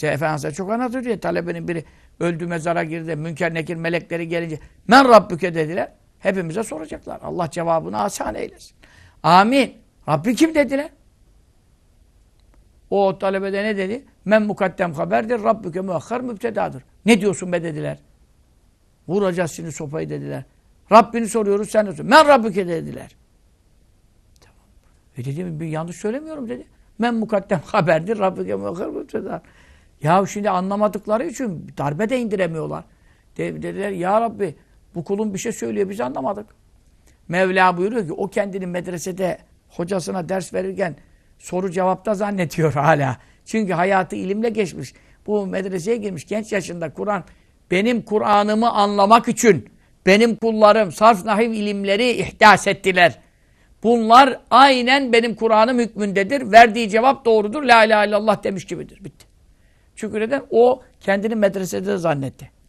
Şey Efendimiz çok anlatıyor diye talebenin biri öldü mezara girdi. Münker Nekir melekleri gelince men Rabbüke dediler. Hepimize soracaklar. Allah cevabını asan eylesin. Amin. Rabbi kim dediler? O talebede ne dedi? Men mukaddem haberdir. Rabbüke muakhar mübtedadır. Ne diyorsun be dediler. Vuracağız şimdi sopayı dediler. Rabbini soruyoruz sen de Men Rabbüke dediler. Tamam. E dedim bir yanlış söylemiyorum dedi. Men mukaddem haberdir. Rabbüke muakhar mübtedadır. Ya şimdi anlamadıkları için darbe de indiremiyorlar. dediler ya Rabbi bu kulun bir şey söylüyor biz anlamadık. Mevla buyuruyor ki o kendini medresede hocasına ders verirken soru cevapta zannetiyor hala. Çünkü hayatı ilimle geçmiş. Bu medreseye girmiş genç yaşında Kur'an benim Kur'an'ımı anlamak için benim kullarım sarf nahiv ilimleri ihdas ettiler. Bunlar aynen benim Kur'an'ım hükmündedir. Verdiği cevap doğrudur. La ilahe illallah demiş gibidir. Bitti. Çünkü neden? O kendini medresede zannetti.